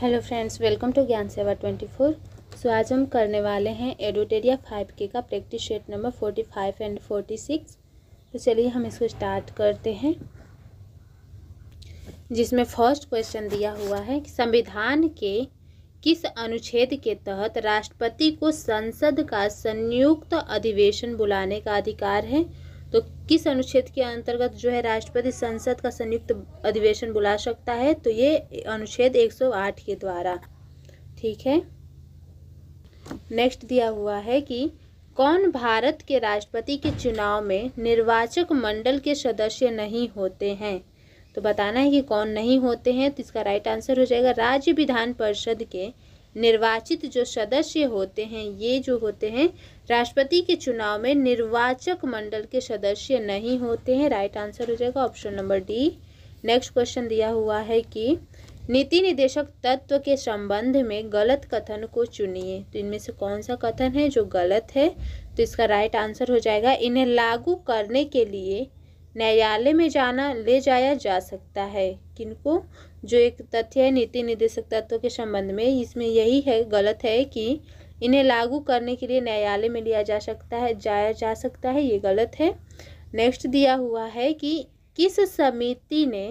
hello friends welcome to ज्ञान सेवा twenty four so आज हम करने वाले हैं एडोटेरिया फाइव के का practice set number forty five and forty six तो चलिए हम इसको स्टार्ट करते हैं जिसमें फर्स्ट क्वेश्चन दिया हुआ है कि संविधान के किस अनुच्छेद के तहत राष्ट्रपति को संसद का संयुक्त अधिवेशन बुलाने का अधिकार है तो किस अनुच्छेद के अंतर्गत जो है राष्ट्रपति संसद का संयुक्त अधिवेशन बुला सकता है तो ये अनुच्छेद 108 के द्वारा ठीक है नेक्स्ट दिया हुआ है कि कौन भारत के राष्ट्रपति के चुनाव में निर्वाचक मंडल के सदस्य नहीं होते हैं तो बताना है कि कौन नहीं होते हैं तो इसका राइट आंसर हो जाएगा राज्य विधान परिषद के निर्वाचित जो सदस्य होते हैं ये जो होते हैं राष्ट्रपति के चुनाव में निर्वाचक मंडल के सदस्य नहीं होते हैं राइट आंसर हो जाएगा option number D next question दिया हुआ है कि नीति निदेशक तत्व के संबंध में गलत कथन को चुनिए तो इनमें से कौन सा कथन है जो गलत है तो इसका राइट आंसर हो जाएगा इन्हें लागू करने के लिए न्यायालय में जाना ले जाया जा सकता है किनको जो एक तथ्य है नीति निर्देशक तत्व के संबंध में इसमें यही है गलत है कि इन्हें लागू करने के लिए न्यायालय में लिया जा सकता है जाया जा सकता है ये गलत है नेक्स्ट दिया हुआ है कि किस समिति ने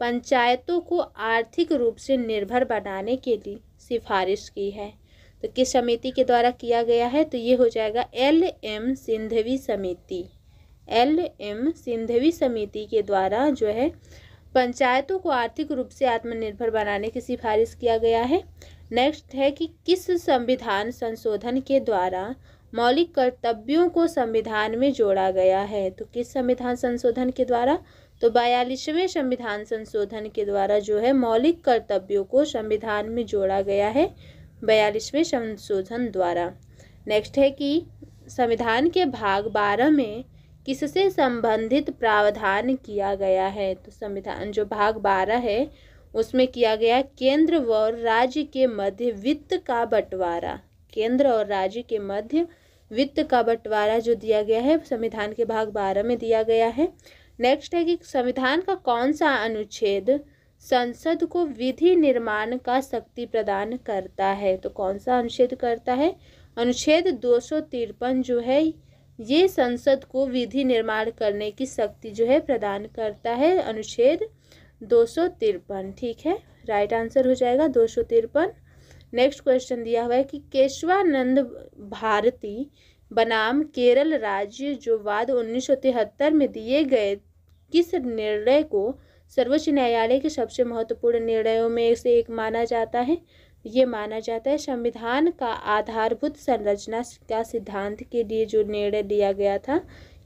पंचायतों को आर्थिक रूप से निर्भर बनाने के लिए सिफारिश की है तो किस समिति के द्वारा किया गया है तो ये हो जाएगा एल एम सिंधवी समिति एल एम सिंधवी समिति के द्वारा जो है पंचायतों को आर्थिक रूप से आत्मनिर्भर बनाने की सिफारिश किया गया है नेक्स्ट है कि किस संविधान संशोधन के द्वारा मौलिक कर्तव्यों को संविधान में जोड़ा गया है तो किस संविधान संशोधन के द्वारा तो बयालीसवें संविधान संशोधन के द्वारा जो है मौलिक कर्तव्यों को संविधान में जोड़ा गया है बयालीसवें संशोधन द्वारा नेक्स्ट है कि संविधान के भाग बारह में किससे संबंधित प्रावधान किया गया है तो संविधान जो भाग बारह है उसमें किया गया केंद्र व राज्य के मध्य वित्त का बंटवारा केंद्र और राज्य के मध्य वित्त का बंटवारा जो दिया गया है संविधान के भाग बारह में दिया गया है नेक्स्ट है कि संविधान का कौन सा अनुच्छेद संसद को विधि निर्माण का शक्ति प्रदान करता है तो कौन सा अनुच्छेद करता है अनुच्छेद दो जो है ये संसद को विधि निर्माण करने की शक्ति जो है प्रदान करता है अनुच्छेद दो ठीक है राइट आंसर हो जाएगा दो नेक्स्ट क्वेश्चन दिया हुआ है कि केशवानंद भारती बनाम केरल राज्य जो वाद तिहत्तर में दिए गए किस निर्णय को सर्वोच्च न्यायालय के सबसे महत्वपूर्ण निर्णयों में से एक माना जाता है ये माना जाता है संविधान का आधारभूत संरचना का सिद्धांत के लिए जो निर्णय लिया गया था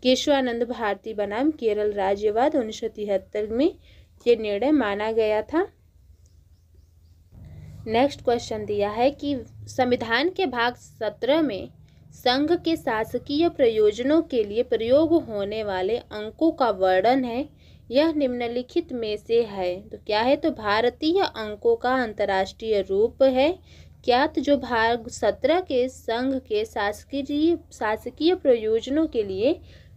केशवानंद भारती बनाम केरल राज्यवाद उन्नीस में ये निर्णय माना गया था नेक्स्ट क्वेश्चन दिया है कि संविधान के भाग सत्रह में संघ के शासकीय प्रयोजनों के लिए प्रयोग होने वाले अंकों का वर्णन है यह निम्नलिखित में से है तो क्या है तो भारतीय अंकों का अंतर्राष्ट्रीय रूप है ज्ञात जो भाग सत्रह के संघ के शासकीय शासकीय प्रयोजनों के लिए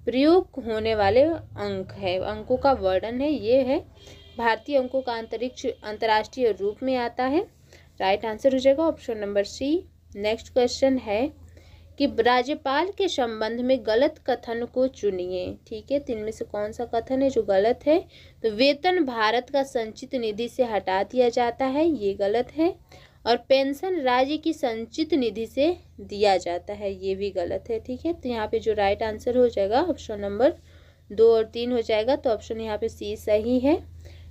प्रयोग होने वाले अंक है अंकों का वर्णन है ये है भारतीय अंकों का अंतरिक्ष अंतर्राष्ट्रीय रूप में आता है राइट आंसर हो जाएगा option number C next question है कि राज्यपाल के संबंध में गलत कथन को चुनिए ठीक है तीन तो में से कौन सा कथन है जो गलत है तो वेतन भारत का संचित निधि से हटा दिया जाता है ये गलत है और पेंशन राज्य की संचित निधि से दिया जाता है ये भी गलत है ठीक है तो यहाँ पे जो राइट आंसर हो जाएगा ऑप्शन नंबर दो और तीन हो जाएगा तो ऑप्शन यहाँ पे सी सही है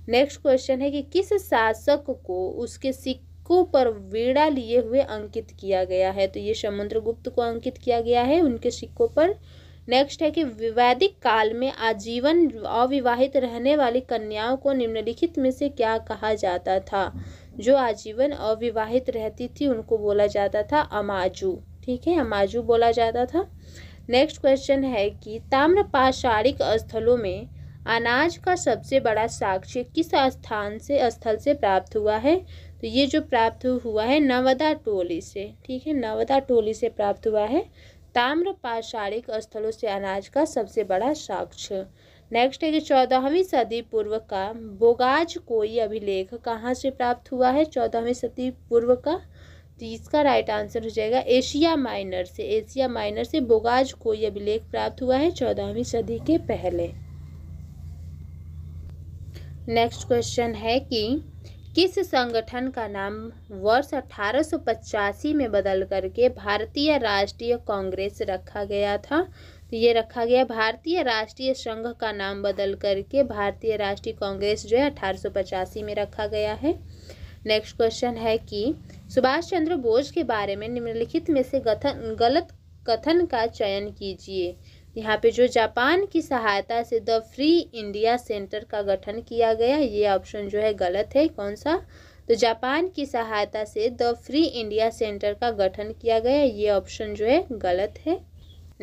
नेक्स्ट क्वेश्चन है कि किस शासक को उसके सिक्के को वेड़ा लिए हुए अंकित किया गया है तो ये समुद्रगुप्त को अंकित किया गया है उनके सिक्कों पर नेक्स्ट है कि वैदिक काल में आजीवन अविवाहित रहने वाली कन्याओं को निम्नलिखित में से क्या कहा जाता था जो आजीवन अविवाहित रहती थी उनको बोला जाता था अमाजू ठीक है अमाजू बोला जाता था नेक्स्ट क्वेश्चन है कि ताम्र पाषाणिक स्थलों में अनाज का सबसे बड़ा साक्ष्य किस स्थान से स्थल से प्राप्त हुआ है तो ये जो प्राप्त हुआ है नवदा टोली से ठीक है नवदा टोली से प्राप्त हुआ है ताम्र पाषाणिक स्थलों से अनाज का सबसे बड़ा साक्ष्य नेक्स्ट है कि चौदहवीं सदी पूर्व का बोगाज कोई अभिलेख कहाँ से प्राप्त हुआ है चौदहवीं सदी पूर्व का तो इसका राइट आंसर हो जाएगा एशिया माइनर से एशिया माइनर से बोगाज कोई अभिलेख प्राप्त हुआ है चौदहवीं सदी के पहले नेक्स्ट क्वेश्चन है कि किस संगठन का नाम वर्ष अठारह में बदल करके भारतीय राष्ट्रीय कांग्रेस रखा गया था तो ये रखा गया भारतीय राष्ट्रीय संघ का नाम बदल करके भारतीय राष्ट्रीय कांग्रेस जो है अठारह में रखा गया है नेक्स्ट क्वेश्चन है कि सुभाष चंद्र बोस के बारे में निम्नलिखित में से गथन गलत कथन का चयन कीजिए यहाँ पे जो जापान की सहायता से द फ्री इंडिया सेंटर का गठन किया गया ये ऑप्शन जो है गलत है कौन सा तो जापान की सहायता से द फ्री इंडिया सेंटर का गठन किया गया ये ऑप्शन जो है गलत है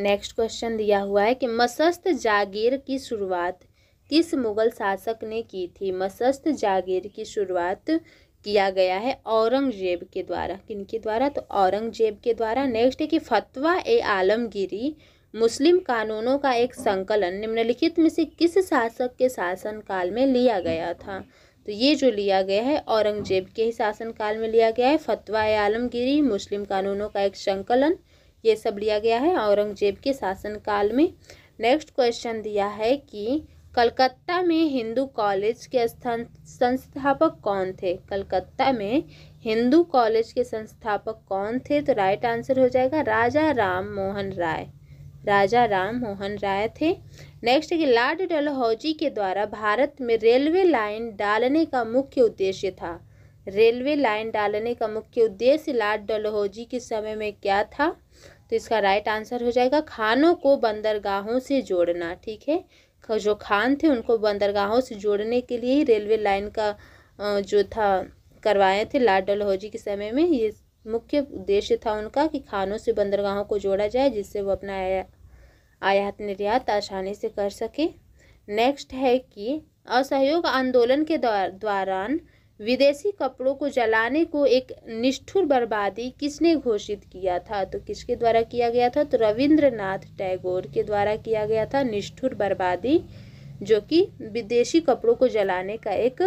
नेक्स्ट क्वेश्चन दिया हुआ है कि मसस्त जागीर की शुरुआत किस मुगल शासक ने की थी मसस्त जागीर की शुरुआत किया गया है औरंगजेब के द्वारा किनके द्वारा तो औरंगजेब के द्वारा नेक्स्ट है कि फतवा ए आलमगिरी मुस्लिम कानूनों का एक संकलन निम्नलिखित में से किस शासक के शासनकाल में लिया गया था तो ये जो लिया गया है औरंगजेब के ही शासनकाल में लिया गया है फतवा आलमगिरी मुस्लिम कानूनों का एक संकलन ये सब लिया गया है औरंगजेब के शासनकाल में नेक्स्ट क्वेश्चन दिया है कि कलकत्ता में हिंदू कॉलेज के संस्थापक कौन थे कलकत्ता में हिंदू कॉलेज के संस्थापक कौन थे तो राइट आंसर हो जाएगा राजा राम मोहन राय राजा राम मोहन राय थे नेक्स्ट कि लॉर्ड डलहौजी के द्वारा भारत में रेलवे लाइन डालने का मुख्य उद्देश्य था रेलवे लाइन डालने का मुख्य उद्देश्य लॉर्ड डलहौजी के समय में क्या था तो इसका राइट आंसर हो जाएगा खानों को बंदरगाहों से जोड़ना ठीक है जो खान थे उनको बंदरगाहों से जोड़ने के लिए ही रेलवे लाइन का जो था करवाए थे लॉर्ड डलहौजी के समय में ये मुख्य उद्देश्य था उनका कि खानों से बंदरगाहों को जोड़ा जाए जिससे वो अपना आयात निर्यात आसानी से कर सके नेक्स्ट है कि असहयोग आंदोलन के दौरान विदेशी कपड़ों को जलाने को एक निष्ठुर बर्बादी किसने घोषित किया था तो किसके द्वारा किया गया था तो रविंद्रनाथ टैगोर के द्वारा किया गया था निष्ठुर बर्बादी जो कि विदेशी कपड़ों को जलाने का एक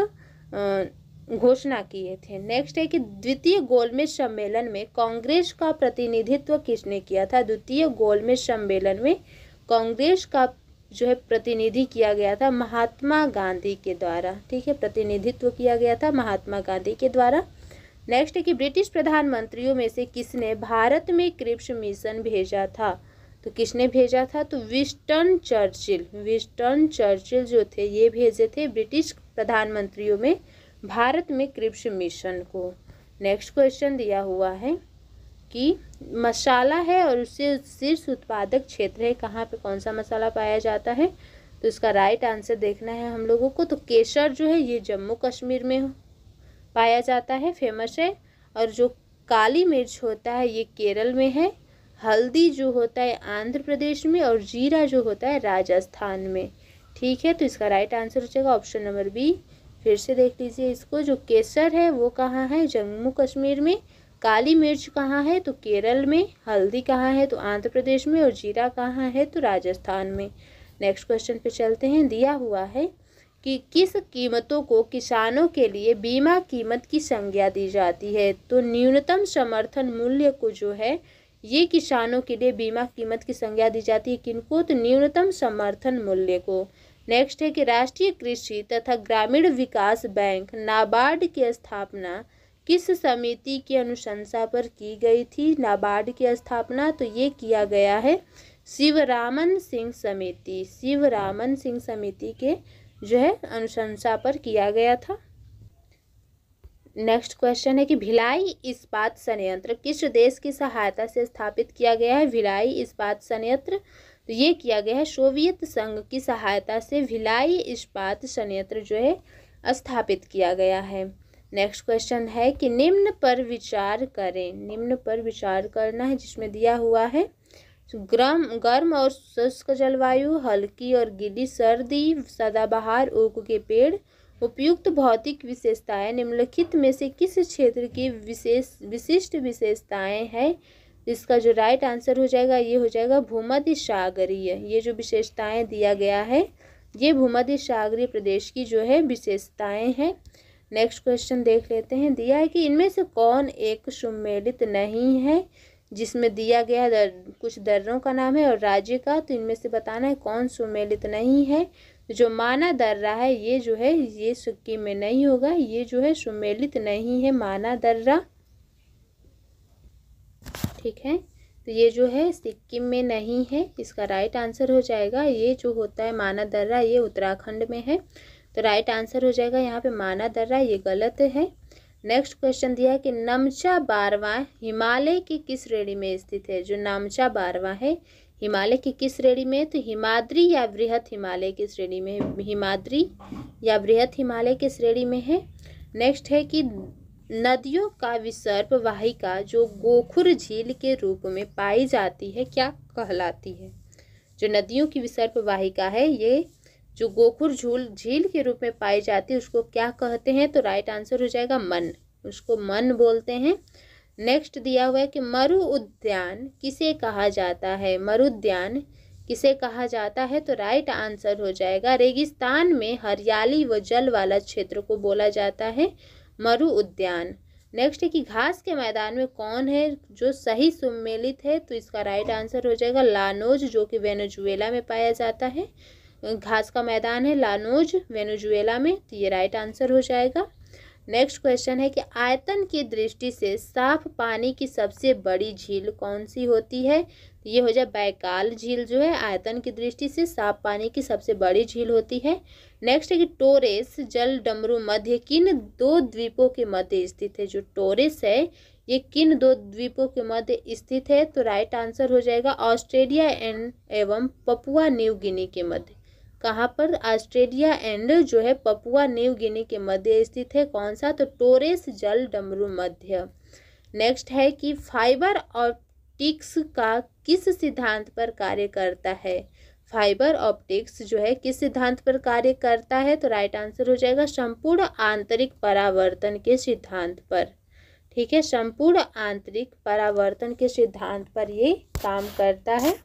घोषणा किए थे नेक्स्ट है कि द्वितीय गोलमेज सम्मेलन में कांग्रेस का प्रतिनिधित्व किसने किया था द्वितीय गोलमेज सम्मेलन में कांग्रेस का जो है प्रतिनिधि किया गया था महात्मा गांधी के द्वारा ठीक है प्रतिनिधित्व किया गया था महात्मा गांधी के द्वारा नेक्स्ट है कि ब्रिटिश प्रधानमंत्रियों में से किसने भारत में क्रिप्स मिशन भेजा था तो किसने भेजा था तो विस्टन चर्चिल विस्टन चर्चिल जो थे ये भेजे थे ब्रिटिश प्रधानमंत्रियों में भारत में क्रिप्स मिशन को नेक्स्ट क्वेश्चन दिया हुआ है कि मसाला है और उससे शीर्ष उत्पादक क्षेत्र है कहाँ पे कौन सा मसाला पाया जाता है तो इसका राइट आंसर देखना है हम लोगों को तो केसर जो है ये जम्मू कश्मीर में पाया जाता है फेमस है और जो काली मिर्च होता है ये केरल में है हल्दी जो होता है आंध्र प्रदेश में और जीरा जो होता है राजस्थान में ठीक है तो इसका राइट आंसर हो जाएगा ऑप्शन नंबर बी फिर से देख लीजिए इसको जो केसर है वो कहाँ है जम्मू कश्मीर में काली मिर्च कहाँ है तो केरल में हल्दी कहाँ है तो आंध्र प्रदेश में और जीरा कहाँ है तो राजस्थान में नेक्स्ट क्वेश्चन पे चलते हैं दिया हुआ है कि किस कीमतों को किसानों के लिए बीमा कीमत की संज्ञा दी जाती है तो न्यूनतम समर्थन मूल्य को जो है ये किसानों के लिए बीमा कीमत की संज्ञा दी जाती है किनको तो न्यूनतम समर्थन मूल्य को नेक्स्ट है कि राष्ट्रीय कृषि तथा ग्रामीण विकास बैंक नाबार्ड की स्थापना किस समिति की अनुशंसा पर की गई थी नाबार्ड की स्थापना तो ये किया गया है शिवरामन सिंह समिति शिवरामन सिंह समिति के जो है अनुशंसा पर किया गया था नेक्स्ट क्वेश्चन है कि भिलाई इस्पात संयंत्र किस देश की सहायता से स्थापित किया गया है भिलाई इस्पात संयंत्र तो ये किया गया है सोवियत संघ की सहायता से भिलाई इस्पात संयंत्र जो है स्थापित किया गया है नेक्स्ट क्वेश्चन है कि निम्न पर विचार करें निम्न पर विचार करना है जिसमें दिया हुआ है गर्म गर्म और शुष्क जलवायु हल्की और गिली सर्दी सदाबहार ओक के पेड़ उपयुक्त भौतिक विशेषताएं निम्नलिखित में से किस क्षेत्र की विशेष विशिष्ट विशेषताएं हैं इसका जो राइट आंसर हो जाएगा ये हो जाएगा भूमध्य सागरीय ये जो विशेषताएं दिया गया है ये भूमध्य सागरीय प्रदेश की जो है विशेषताएं हैं नेक्स्ट क्वेश्चन देख लेते हैं दिया है कि इनमें से कौन एक सुमेलित नहीं है जिसमें दिया गया दर, कुछ दर्रों का नाम है और राज्य का तो इनमें से बताना है कौन सुमेलित नहीं है तो जो माना दर्रा है ये जो है ये सिक्किम में नहीं होगा ये जो है सुमेलित नहीं है माना दर्रा ठीक है तो ये जो है सिक्किम में नहीं है इसका राइट आंसर हो जाएगा ये जो होता है माना दर्रा ये उत्तराखंड में है तो राइट आंसर हो जाएगा यहाँ पे माना दर्रा ये गलत है नेक्स्ट क्वेश्चन दिया है कि नमचा बारवा हिमालय की किस श्रेणी में स्थित है जो नमचा बारवा है हिमालय की किस श्रेणी में तो हिमाद्री या बृहत हिमालय की श्रेणी में हिमाद्री या बृहत हिमालय की श्रेणी में है नेक्स्ट है कि नदियों का विसर्प वाहिका जो गोखुर झील के रूप में पाई जाती है क्या कहलाती है जो नदियों की विसर्प वाहिका है ये जो गोखुर झूल झील के रूप में पाई जाती है उसको क्या कहते हैं तो राइट आंसर हो जाएगा मन उसको मन बोलते हैं नेक्स्ट दिया हुआ है कि मरु उद्यान किसे कहा जाता है मरुद्यान किसे कहा जाता है तो राइट आंसर हो जाएगा रेगिस्तान में हरियाली व जल वाला क्षेत्र को बोला जाता है मरु उद्यान नेक्स्ट है कि घास के मैदान में कौन है जो सही सुमेलित है तो इसका राइट आंसर हो जाएगा लानोज जो कि वेनेजुएला में पाया जाता है घास का मैदान है लानोज वेनेजुएला में तो ये राइट आंसर हो जाएगा नेक्स्ट क्वेश्चन है कि आयतन की दृष्टि से साफ पानी की सबसे बड़ी झील कौन सी होती है तो ये हो जाए बैकाल झील जो है आयतन की दृष्टि से साफ पानी की सबसे बड़ी झील होती है नेक्स्ट है कि टोरेस जल डमरू मध्य किन दो द्वीपों के मध्य स्थित है जो टोरेस है ये किन दो द्वीपों के मध्य स्थित है तो राइट आंसर हो जाएगा ऑस्ट्रेलिया एंड एवं पपुआ न्यू गिनी के मध्य कहाँ पर ऑस्ट्रेलिया एंड जो है पपुआ न्यू गिनी के मध्य स्थित है कौन सा तो टोरेस जल डमरू मध्य नेक्स्ट है कि फाइबर ऑप्टिक्स का किस सिद्धांत पर कार्य करता है फाइबर ऑप्टिक्स जो है किस सिद्धांत पर कार्य करता है तो राइट आंसर हो जाएगा संपूर्ण आंतरिक परावर्तन के सिद्धांत पर ठीक है संपूर्ण आंतरिक परावर्तन के सिद्धांत पर ये काम करता है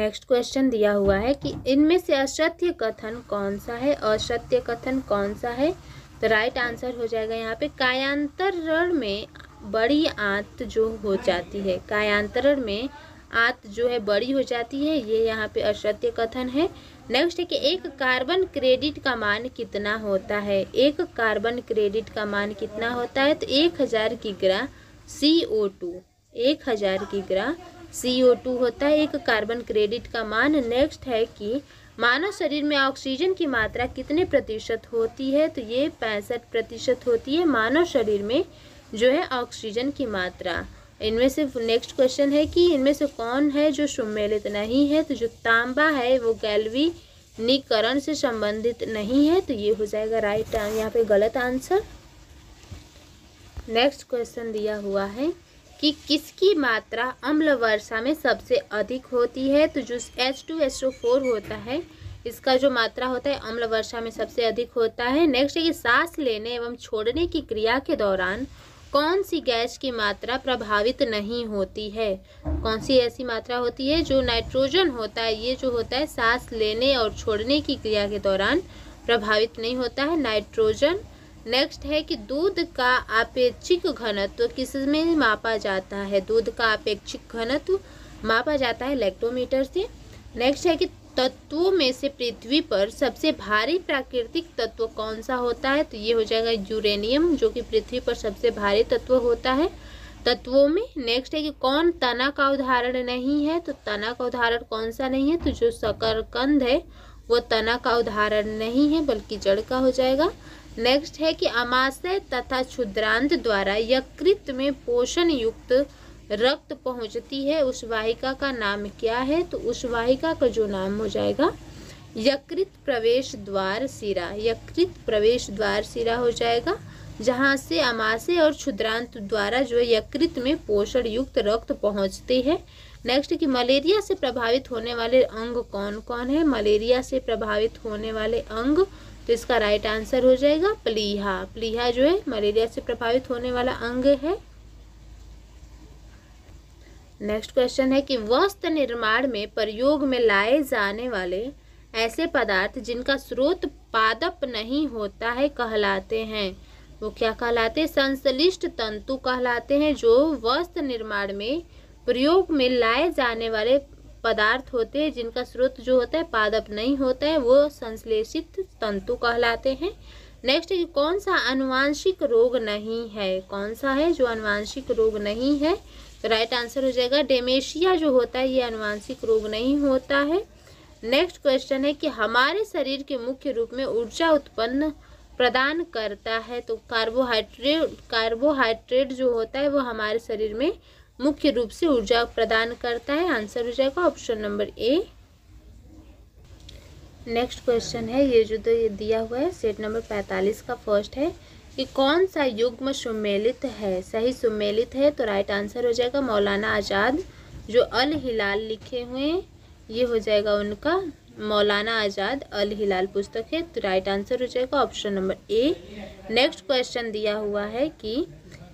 नेक्स्ट क्वेश्चन दिया हुआ है कि इनमें से असत्य कथन कौन सा है असत्य कथन कौन सा है तो राइट आंसर हो जाएगा यहाँ पे कायांतरण में बड़ी आंत जो हो जाती है कायांतरण में आंत जो है बड़ी हो जाती है ये यहाँ पे असत्य कथन है नेक्स्ट है कि एक कार्बन क्रेडिट का मान कितना होता है एक कार्बन क्रेडिट का मान कितना होता है तो एक हज़ार ग्रह सी ओ टू एक हज़ार की ग्रह सी ओ टू होता है एक कार्बन क्रेडिट का मान नेक्स्ट है कि मानव शरीर में ऑक्सीजन की मात्रा कितने प्रतिशत होती है तो ये पैंसठ प्रतिशत होती है मानव शरीर में जो है ऑक्सीजन की मात्रा इनमें से नेक्स्ट क्वेश्चन है कि इनमें से कौन है जो सुमेलित नहीं है तो जो तांबा है वो निकरण से संबंधित नहीं है तो ये हो जाएगा राइट यहाँ पे गलत आंसर नेक्स्ट क्वेश्चन दिया हुआ है कि किसकी मात्रा अम्ल वर्षा में सबसे अधिक होती है तो जो H two H two four होता है इसका जो मात्रा होता है अम्ल वर्षा में सबसे अधिक होता है नेक्स्ट है कि सांस लेने एवं छोड़ने की क्रिया के दौरान कौन सी गैस की मात्रा प्रभावित नहीं होती है कौन सी ऐसी मात्रा होती है जो नाइट्रोजन होता है ये जो होता है सांस लेने और छोड़ने की क्रिया के दौरान प्रभावित नहीं होता है नाइट्रोजन नेक्स्ट है कि दूध का अपेक्षिक घनत्व किस में मापा जाता है दूध का अपेक्षिक घनत्व मापा जाता है इलेक्ट्रोमीटर से नेक्स्ट है कि तत्वों में से पृथ्वी पर सबसे भारी प्राकृतिक तत्व कौन सा होता है तो ये हो जाएगा यूरेनियम जो कि पृथ्वी पर सबसे भारी तत्व होता है तत्वों में नेक्स्ट है कि कौन तना का उदाहरण नहीं है तो तना का उदाहरण कौन सा नहीं है तो जो शकरकंद है वो तना का उदाहरण नहीं है बल्कि जड़ का हो जाएगा नेक्स्ट है कि अमाशय तथा क्षुद्रांत द्वारा यकृत में पोषण युक्त रक्त पहुंचती है उस वाहिका का नाम क्या है तो उस वाहिका का जो नाम हो जाएगा यकृत प्रवेश द्वार सिरा यकृत प्रवेश द्वार सिरा हो जाएगा जहाँ से अमाशय और क्षुद्रांत द्वारा जो है यकृत में पोषण युक्त रक्त पहुँचते हैं नेक्स्ट कि मलेरिया से प्रभावित होने वाले अंग कौन कौन है मलेरिया से प्रभावित होने वाले अंग तो इसका राइट आंसर हो जाएगा प्लीहा प्लीहा जो है मलेरिया से प्रभावित होने वाला अंग है नेक्स्ट क्वेश्चन है कि वस्त्र निर्माण में प्रयोग में लाए जाने वाले ऐसे पदार्थ जिनका स्रोत पादप नहीं होता है कहलाते हैं वो क्या कहलाते हैं संश्लिष्ट तंतु कहलाते हैं जो वस्त्र निर्माण में प्रयोग में लाए जाने वाले पदार्थ होते हैं जिनका स्रोत जो होता है पादप नहीं होता है वो संश्लेषित तंतु कहलाते हैं नेक्स्ट कौन सा अनुवांशिक रोग नहीं है कौन सा है जो अनुवांशिक रोग नहीं है राइट तो आंसर हो जाएगा डेमेशिया जो होता है ये अनुवांशिक रोग नहीं होता है नेक्स्ट क्वेश्चन है कि हमारे शरीर के मुख्य रूप में ऊर्जा उत्पन्न प्रदान करता है तो कार्बोहाइड्रेट कार्बोहाइड्रेट जो होता है वो हमारे शरीर में मुख्य रूप से ऊर्जा प्रदान करता है आंसर हो जाएगा option number A next question है ये जो तो ये दिया हुआ है सेट नंबर पैंतालीस का फर्स्ट है कि कौन सा युग्म सुमेलित है सही सुमेलित है तो राइट आंसर हो जाएगा मौलाना आज़ाद जो अल हिलाल लिखे हुए ये हो जाएगा उनका मौलाना आज़ाद अल हिलाल पुस्तक है तो राइट आंसर हो जाएगा option number A next question दिया हुआ है कि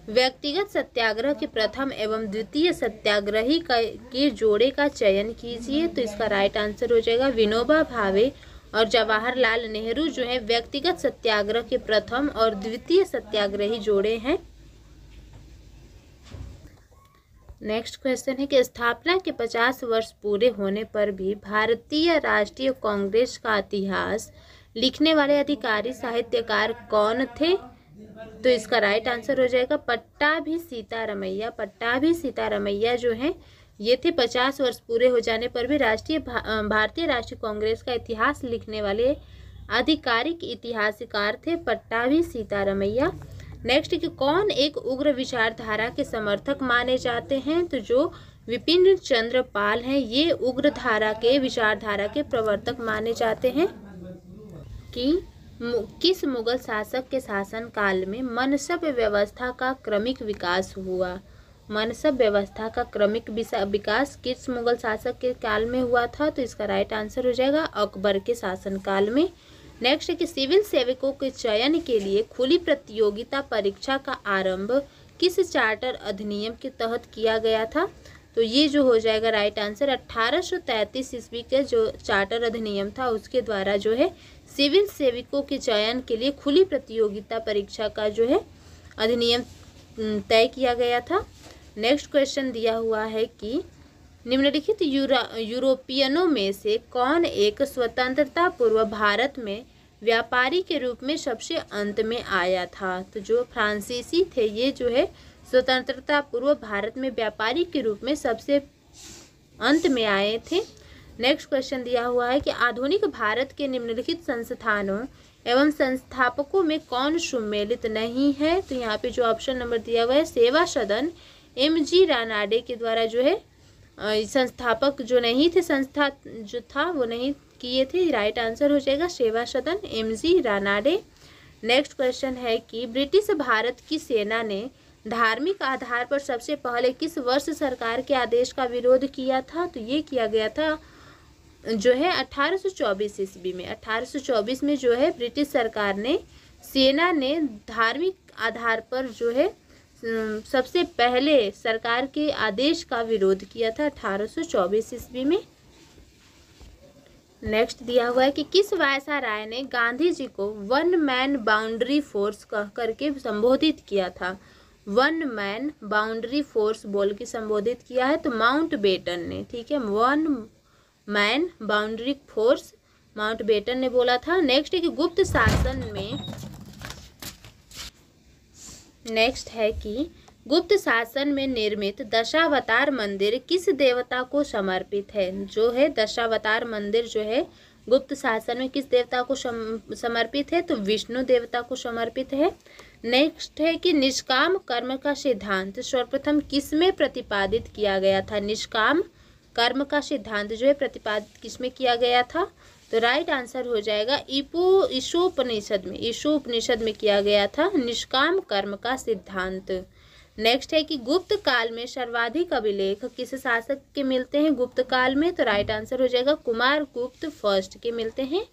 व्यक्तिगत सत्याग्रह के प्रथम एवं द्वितीय सत्याग्रही का के जोड़े का चयन कीजिए तो इसका राइट आंसर हो जाएगा विनोबा भावे और जवाहरलाल नेहरू जो है व्यक्तिगत सत्याग्रह के प्रथम और द्वितीय सत्याग्रही जोड़े हैं नेक्स्ट क्वेश्चन है कि स्थापना के 50 वर्ष पूरे होने पर भी भारतीय राष्ट्रीय कांग्रेस का इतिहास लिखने वाले अधिकारी साहित्यकार कौन थे तो इसका राइट आंसर हो जाएगा पट्टा भी सीता रमैया पट्टा भी सीता रमैया जो है ये थे पचास वर्ष पूरे हो जाने पर भी राष्ट्रीय भा, भारतीय राष्ट्रीय कांग्रेस का इतिहास लिखने वाले आधिकारिक इतिहासकार थे पट्टावी सीतारमैया नेक्स्ट कि कौन एक उग्र विचारधारा के समर्थक माने जाते हैं तो जो विपिन चंद्र पाल हैं ये उग्र धारा के विचारधारा के प्रवर्तक माने जाते हैं कि किस मुगल शासक के शासनकाल में मनसब व्यवस्था का क्रमिक विकास हुआ मनसब व्यवस्था का क्रमिक विकास किस मुगल शासक के काल में हुआ था तो इसका राइट आंसर हो जाएगा अकबर के शासनकाल में नेक्स्ट है कि सिविल सेवकों के चयन के लिए खुली प्रतियोगिता परीक्षा का आरंभ किस चार्टर अधिनियम के तहत किया गया था तो ये जो हो जाएगा राइट आंसर 1833 ईस्वी के जो चार्टर अधिनियम था उसके द्वारा जो है सिविल सेविकों के चयन के लिए खुली प्रतियोगिता परीक्षा का जो है अधिनियम तय किया गया था नेक्स्ट क्वेश्चन दिया हुआ है कि निम्नलिखित यूरा यूरोपियनों में से कौन एक स्वतंत्रता पूर्व भारत में व्यापारी के रूप में सबसे अंत में आया था तो जो फ्रांसीसी थे ये जो है स्वतंत्रता पूर्व भारत में व्यापारी के रूप में सबसे अंत में आए थे नेक्स्ट क्वेश्चन दिया हुआ है कि आधुनिक भारत के निम्नलिखित संस्थानों एवं संस्थापकों में कौन सुमेलित नहीं है तो यहाँ पे जो ऑप्शन नंबर दिया हुआ है सेवा सदन एम जी रानाडे के द्वारा जो है संस्थापक जो नहीं थे संस्था जो था वो नहीं किए थे राइट आंसर हो जाएगा Seva Sadan M G Ranade next question है कि ब्रिटिश भारत की सेना ने धार्मिक आधार पर सबसे पहले किस वर्ष सरकार के आदेश का विरोध किया था तो ये किया गया था जो है 1824 ईस्वी में 1824 में जो है ब्रिटिश सरकार ने सेना ने धार्मिक आधार पर जो है सबसे पहले सरकार के आदेश का विरोध किया था 1824 ईस्वी में नेक्स्ट दिया हुआ है कि किस वायसा राय ने गांधी जी को वन मैन बाउंड्री फोर्स कह करके संबोधित किया था वन मैन बाउंड्री फोर्स बोल के संबोधित किया है तो माउंट बेटन ने ठीक है one man boundary force Mountbatten ने बोला था नेक्स्ट है कि गुप्त शासन में नेक्स्ट है कि गुप्त शासन में निर्मित दशावतार मंदिर किस देवता को समर्पित है जो है दशावतार मंदिर जो है गुप्त शासन में किस देवता को समर्पित है तो विष्णु देवता को समर्पित है नेक्स्ट है कि निष्काम कर्म का सिद्धांत सर्वप्रथम किस में प्रतिपादित किया गया था निष्काम कर्म का सिद्धांत जो है प्रतिपादित किसमें किया गया था तो राइट आंसर हो जाएगा ईपो ईशोपनिषद में ईशोपनिषद में किया गया था निष्काम कर्म का सिद्धांत नेक्स्ट है कि गुप्त काल में सर्वाधिक अभिलेख किस शासक के मिलते हैं गुप्त काल में तो राइट आंसर हो जाएगा कुमार गुप्त फर्स्ट के मिलते हैं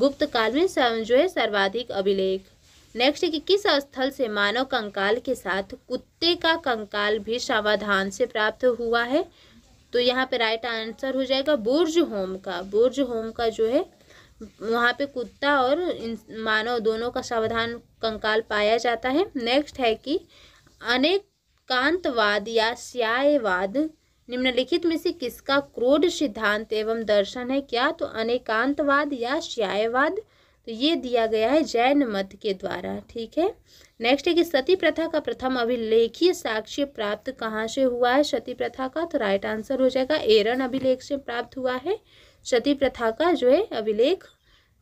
गुप्त काल में जो है सर्वाधिक अभिलेख नेक्स्ट है कि किस स्थल से मानव कंकाल के साथ कुत्ते का कंकाल भी सावधान से प्राप्त हुआ है तो यहाँ पे राइट आंसर हो जाएगा बुर्ज होम का बुर्ज होम का जो है वहाँ पे कुत्ता और मानव दोनों का सावधान कंकाल पाया जाता है नेक्स्ट है कि अनेक कांतवाद या स्यायवाद निम्नलिखित में से किसका क्रोध सिद्धांत एवं दर्शन है क्या तो अनेकांतवाद या श्यायवाद तो ये दिया गया है जैन मत के द्वारा ठीक है नेक्स्ट है कि सती प्रथा का प्रथम अभिलेखीय साक्ष्य प्राप्त कहाँ से हुआ है सती प्रथा का तो राइट आंसर हो जाएगा एरन अभिलेख से प्राप्त हुआ है सती प्रथा का जो है अभिलेख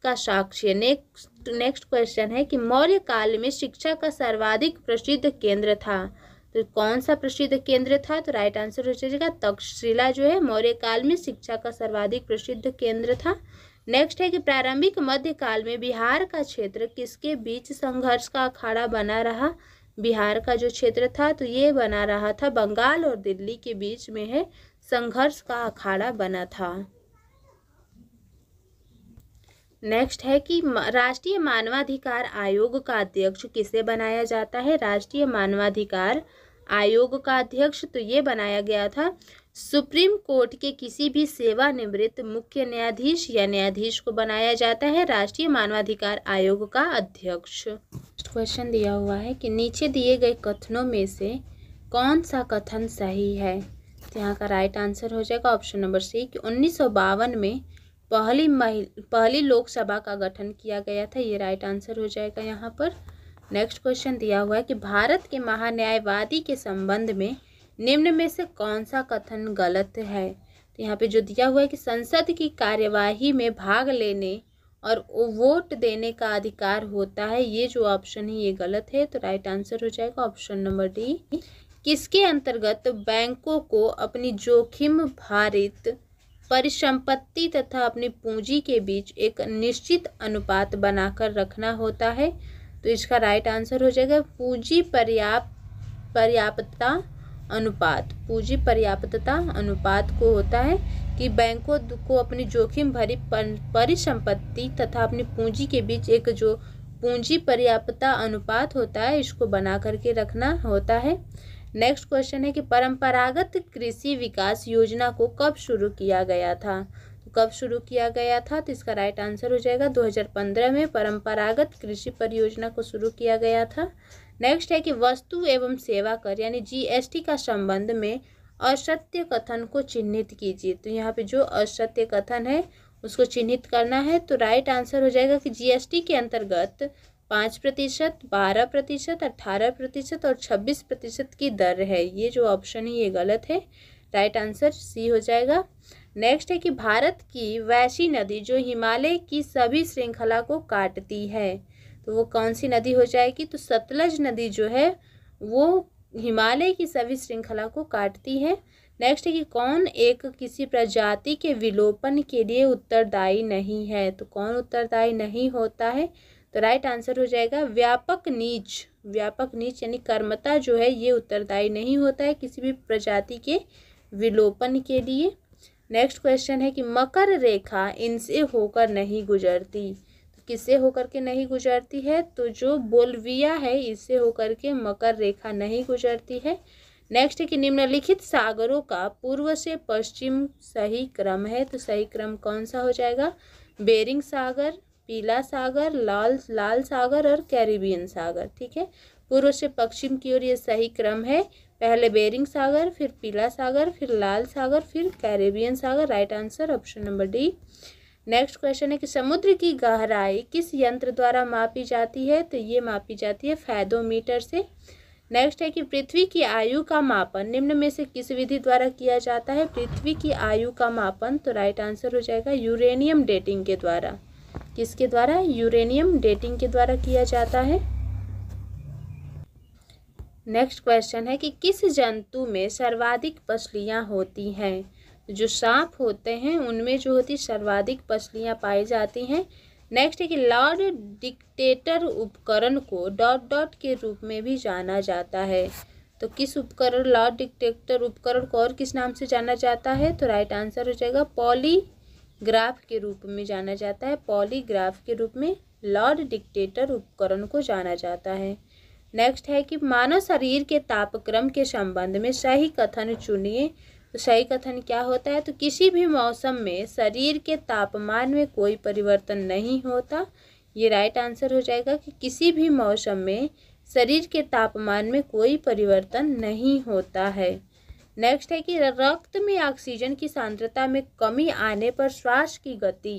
का साक्ष्य नेक्स्ट नेक्स्ट क्वेश्चन है कि मौर्य काल में शिक्षा का सर्वाधिक प्रसिद्ध केंद्र था तो कौन सा प्रसिद्ध केंद्र था तो राइट आंसर हो जाएगा तक्षशिला जो है मौर्य काल में शिक्षा का सर्वाधिक प्रसिद्ध केंद्र था नेक्स्ट है कि प्रारंभिक मध्यकाल में बिहार का क्षेत्र किसके बीच संघर्ष का अखाड़ा बना रहा बिहार का जो क्षेत्र था तो ये बना रहा था बंगाल और दिल्ली के बीच में है संघर्ष का अखाड़ा बना था नेक्स्ट है कि राष्ट्रीय मानवाधिकार आयोग का अध्यक्ष किसे बनाया जाता है राष्ट्रीय मानवाधिकार आयोग का अध्यक्ष तो ये बनाया गया था सुप्रीम कोर्ट के किसी भी सेवानिवृत्त मुख्य न्यायाधीश या न्यायाधीश को बनाया जाता है राष्ट्रीय मानवाधिकार आयोग का अध्यक्ष क्वेश्चन दिया हुआ है कि नीचे दिए गए कथनों में से कौन सा कथन सही है तो यहाँ का राइट आंसर हो जाएगा ऑप्शन नंबर सी कि उन्नीस में पहली महिला पहली लोकसभा का गठन किया गया था ये राइट आंसर हो जाएगा यहाँ पर नेक्स्ट क्वेश्चन दिया हुआ है कि भारत के महान्यायवादी के संबंध में निम्न में से कौन सा कथन गलत है तो यहाँ पे जो दिया हुआ है कि संसद की कार्यवाही में भाग लेने और वोट देने का अधिकार होता है ये जो ऑप्शन है ये गलत है तो राइट आंसर हो जाएगा ऑप्शन नंबर डी किसके अंतर्गत बैंकों को अपनी जोखिम भारित परिसंपत्ति तथा अपनी पूंजी के बीच एक निश्चित अनुपात बनाकर रखना होता है तो इसका राइट आंसर हो जाएगा पूंजी पर्याप्त पर्याप्तता अनुपात पूंजी पर्याप्तता अनुपात को होता है कि बैंकों को अपनी जोखिम भरी परिसंपत्ति तथा अपनी पूंजी के बीच एक जो पूंजी पर्याप्तता अनुपात होता है इसको बना करके रखना होता है नेक्स्ट क्वेश्चन है कि परंपरागत कृषि विकास योजना को कब शुरू किया गया था तो कब शुरू किया गया था तो इसका राइट आंसर हो जाएगा 2015 में परंपरागत कृषि परियोजना को शुरू किया गया था नेक्स्ट है कि वस्तु एवं सेवा कर यानी जीएसटी का संबंध में असत्य कथन को चिन्हित कीजिए तो यहाँ पे जो असत्य कथन है उसको चिन्हित करना है तो राइट आंसर हो जाएगा कि जीएसटी के अंतर्गत पाँच प्रतिशत बारह प्रतिशत अट्ठारह प्रतिशत और छब्बीस प्रतिशत की दर है ये जो ऑप्शन है ये गलत है राइट आंसर सी हो जाएगा नेक्स्ट है कि भारत की वैशी नदी जो हिमालय की सभी श्रृंखला को काटती है तो वो कौन सी नदी हो जाएगी तो सतलज नदी जो है वो हिमालय की सभी श्रृंखला को काटती है नेक्स्ट है कि कौन एक किसी प्रजाति के विलोपन के लिए उत्तरदायी नहीं है तो कौन उत्तरदायी नहीं होता है तो राइट आंसर हो जाएगा व्यापक नीच व्यापक नीच यानी कर्मता जो है ये उत्तरदायी नहीं होता है किसी भी प्रजाति के विलोपन के लिए नेक्स्ट क्वेश्चन है कि मकर रेखा इनसे होकर नहीं गुजरती किससे होकर के नहीं गुजरती है तो जो बोलविया है इससे होकर के मकर रेखा नहीं गुजरती है नेक्स्ट है कि निम्नलिखित सागरों का पूर्व से पश्चिम सही क्रम है तो सही क्रम कौन सा हो जाएगा बेरिंग सागर पीला सागर लाल लाल सागर और कैरिबियन सागर ठीक है पूर्व से पश्चिम की ओर ये सही क्रम है पहले बेरिंग सागर फिर पीला सागर फिर लाल सागर फिर कैरेबियन सागर right answer option number D next question है कि समुद्र की गहराई किस यंत्र द्वारा मापी जाती है तो ये मापी जाती है फैदोमीटर से नेक्स्ट है कि पृथ्वी की आयु का मापन निम्न में से किस विधि द्वारा किया जाता है पृथ्वी की आयु का मापन तो राइट आंसर हो जाएगा यूरेनियम डेटिंग के द्वारा किसके द्वारा यूरेनियम डेटिंग के द्वारा किया जाता है नेक्स्ट क्वेश्चन है कि किस जंतु में सर्वाधिक पसलियाँ होती हैं जो सांप होते हैं उनमें जो होती सर्वाधिक पसलियाँ पाई जाती हैं नेक्स्ट है कि लॉर्ड डिक्टेटर उपकरण को डॉट डॉट के रूप में भी जाना जाता है तो किस उपकरण लॉर्ड डिक्टेटर उपकरण को और किस नाम से जाना जाता है तो राइट आंसर हो जाएगा पॉलीग्राफ के रूप में जाना जाता है पॉलीग्राफ के रूप में लॉर्ड डिक्टेटर उपकरण को जाना जाता है नेक्स्ट है कि मानव शरीर के तापक्रम के संबंध में सही कथन चुनिए तो सही कथन क्या होता है तो किसी भी मौसम में शरीर के तापमान में कोई परिवर्तन नहीं होता ये राइट आंसर हो जाएगा कि किसी भी मौसम में शरीर के तापमान में कोई परिवर्तन नहीं होता है नेक्स्ट है कि रक्त में ऑक्सीजन की सांद्रता में कमी आने पर श्वास की गति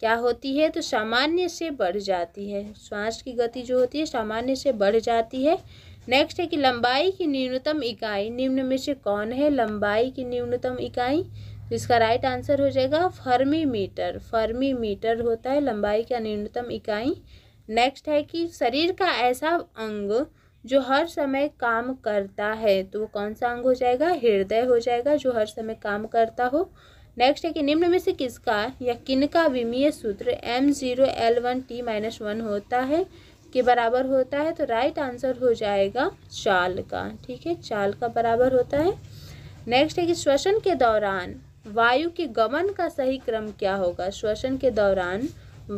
क्या होती है तो सामान्य से बढ़ जाती है श्वास की गति जो होती है सामान्य से बढ़ जाती है नेक्स्ट है कि लंबाई की न्यूनतम इकाई निम्न में से कौन है लंबाई की न्यूनतम इकाई जिसका राइट आंसर हो जाएगा फर्मी मीटर फर्मी मीटर होता है लंबाई का न्यूनतम इकाई नेक्स्ट है कि शरीर का ऐसा अंग जो हर समय काम करता है तो वो कौन सा अंग हो जाएगा हृदय हो जाएगा जो हर समय काम करता हो नेक्स्ट है कि निम्न में से किसका या किन का विमीय सूत्र M zero L one T minus one होता है के बराबर होता है तो राइट आंसर हो जाएगा चाल का ठीक है चाल का बराबर होता है नेक्स्ट है कि श्वसन के दौरान वायु के गमन का सही क्रम क्या होगा श्वसन के दौरान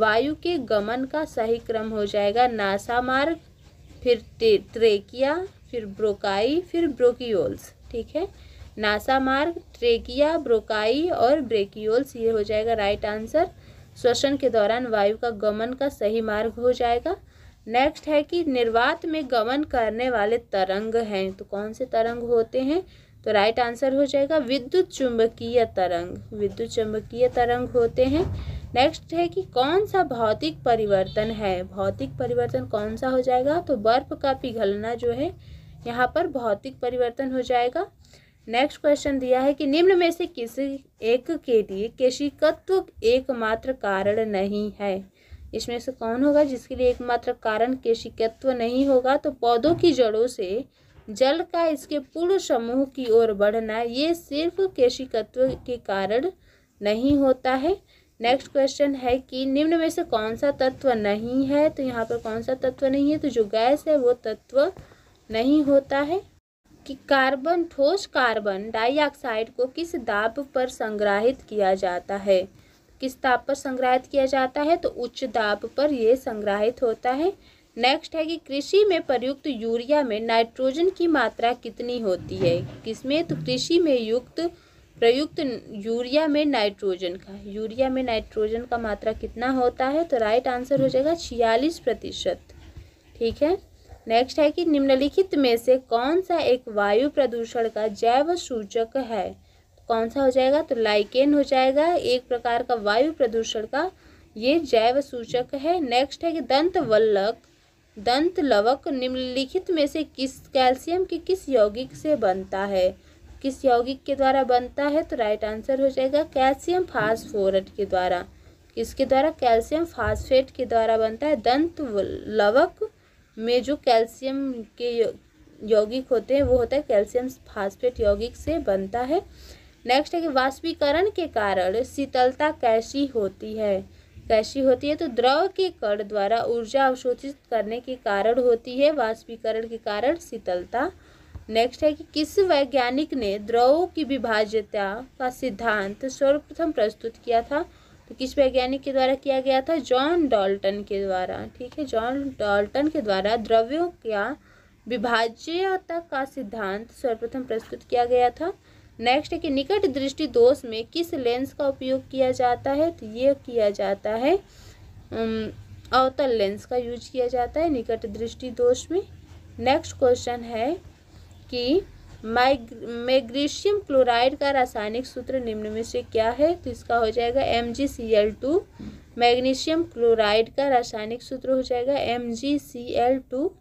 वायु के गमन का सही क्रम हो जाएगा नासा मार्ग फिर ट्रेकिया फिर ब्रोकाई फिर ब्रोकियोल्स ठीक है नासा मार्ग ट्रेकिया ब्रोकाई और ब्रेकियोल्स ये हो जाएगा राइट आंसर श्वसन के दौरान वायु का गमन का सही मार्ग हो जाएगा नेक्स्ट है कि निर्वात में गमन करने वाले तरंग हैं तो कौन से तरंग होते हैं तो राइट आंसर हो जाएगा विद्युत चुंबकीय तरंग विद्युत चुंबकीय तरंग होते हैं नेक्स्ट है कि कौन सा भौतिक परिवर्तन है भौतिक परिवर्तन कौन सा हो जाएगा तो बर्फ का पिघलना जो है यहाँ पर भौतिक परिवर्तन हो जाएगा नेक्स्ट क्वेश्चन दिया है कि निम्न में से किसी एक के लिए केशिकत्व एकमात्र कारण नहीं है इसमें से कौन होगा जिसके लिए एकमात्र कारण केशिकत्व नहीं होगा तो पौधों की जड़ों से जल का इसके पूर्ण समूह की ओर बढ़ना ये सिर्फ केशिकत्व के कारण नहीं होता है नेक्स्ट क्वेश्चन है कि निम्न में से कौन सा तत्व नहीं है तो यहाँ पर कौन सा तत्व नहीं है तो जो गैस है वो तत्व नहीं होता है कि कार्बन ठोस कार्बन डाइऑक्साइड को किस दाब पर संग्रहित किया जाता है किस ताप पर संग्रहित किया जाता है तो उच्च दाब पर यह संग्रहित होता है नेक्स्ट है कि कृषि में प्रयुक्त यूरिया में नाइट्रोजन की मात्रा कितनी होती है किसमें तो कृषि में युक्त प्रयुक्त यूरिया में नाइट्रोजन का यूरिया में नाइट्रोजन का मात्रा कितना होता है तो राइट आंसर हो जाएगा छियालीस प्रतिशत ठीक है नेक्स्ट है कि निम्नलिखित में से कौन सा एक वायु प्रदूषण का जैव सूचक है कौन सा हो जाएगा तो लाइकेन हो जाएगा एक प्रकार का वायु प्रदूषण का ये जैव सूचक है नेक्स्ट है कि दंत वल्लक दंत लवक निम्नलिखित में से किस कैल्शियम के किस यौगिक से बनता है किस यौगिक के द्वारा बनता है तो राइट आंसर हो जाएगा कैल्शियम फास्फोरेट के द्वारा किसके द्वारा कैल्शियम फास्फेट के द्वारा बनता है दंत लवक में जो कैल्शियम के यौगिक होते हैं वो होता है कैल्शियम फास्फेट यौगिक से बनता है नेक्स्ट है कि वाष्पीकरण के कारण शीतलता कैसी होती है कैसी होती है तो द्रव के कण द्वारा ऊर्जा अवशोषित करने के कारण होती है वाष्पीकरण के कारण शीतलता नेक्स्ट है कि किस वैज्ञानिक ने द्रवों की विभाज्यता का सिद्धांत सर्वप्रथम प्रस्तुत किया था तो किस वैज्ञानिक के द्वारा किया गया था जॉन डॉल्टन के द्वारा ठीक है जॉन डॉल्टन के द्वारा द्रव्यों का विभाज्यता का सिद्धांत सर्वप्रथम प्रस्तुत किया गया था नेक्स्ट कि निकट दृष्टि दोष में किस लेंस का उपयोग किया जाता है तो ये किया जाता है अवतल लेंस का यूज किया जाता है निकट दृष्टि दोष में नेक्स्ट क्वेश्चन है कि मैग्नीशियम क्लोराइड का रासायनिक सूत्र निम्न में से क्या है तो इसका हो जाएगा M G C L two magnesium chloride का रासायनिक सूत्र हो जाएगा M G C L to